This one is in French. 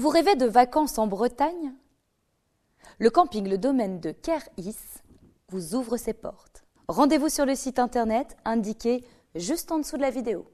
Vous rêvez de vacances en Bretagne Le camping Le Domaine de Keris vous ouvre ses portes. Rendez-vous sur le site internet indiqué juste en dessous de la vidéo.